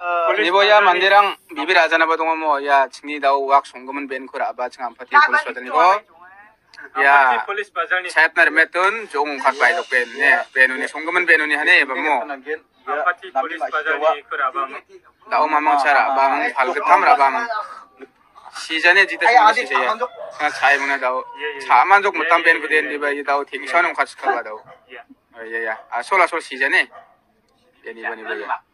Uh, Nibo ya mandirang Bibi aja napa tuh mau ya cini tahu wak sunggumen benkur apa cing apa tiap polis bazar nih ya saya tuh nerima tuh jong kak bayi tuh ben ya benuni sunggumen benuni hane ya bermu tahu mama cara bang hal ketam rabang si jane jitu sih si jaya nggak cai mana tahu cah manjuk mutam ben kudain di bayi tahu tingsan yang kasih kalau tahu ya. ya ya asol asol si jane ya nih bani bani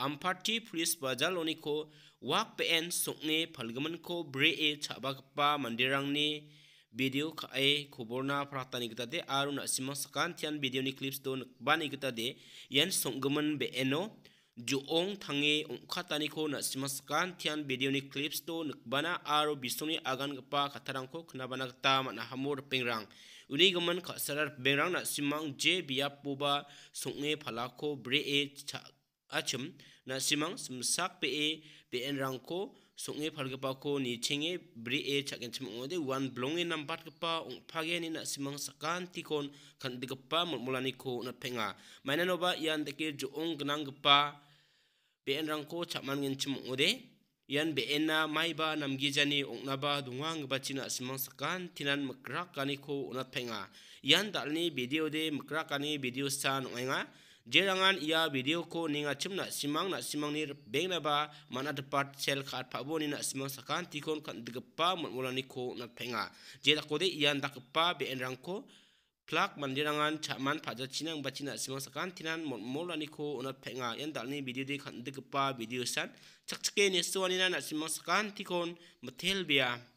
पुलिस फ्रिज को वाक पेन को ब्रे ए चाबागपा मंदिर भिडियो खाए खबरना फ्रातानि गितादे आरो नासिमा साकान थियान भिडियोनि क्लिप्स दो नकबानि गितादे यान संगोमोन बेएनो जुओं थाङे अंखातानिखौ नासिमा साकान थियान भिडियोनि क्लीप्स दो नकबाना आरो बिसंनि आगान गपा खाथारांखौ खोनाबाना गिता मानाहामर पेंरां उनि गोमोन खासारार बेंरां नासिमां जे बिया सोने फलाखो ब्रे ए achum nasimang simsak pe e, pe be-enrangko song·e palgipako nichenge bree chakenchim ong·ode uan blonge nambatgipa ong·pageni nasimang sakantikon kanbegipa no ba yan ian ke jo-ong yan be ong na ba ian be-enna maiba namgijani sakan dongangibachi nasimang ko na penga ian dalni video bideode video video sa nga jerangan ia video ko ninga chimna simang na simang nir bengna ba mana part sel khat phabo ni na simang sakan tikon kan mon molani ko na penga ko kode ian pa be enrang ko plak mandirangan chaman phaja chinang bachina simang sakan tinan molani ko na penga dal dalni video de kan pa video san chakchke ni suani na simang sakan tikon mathel bia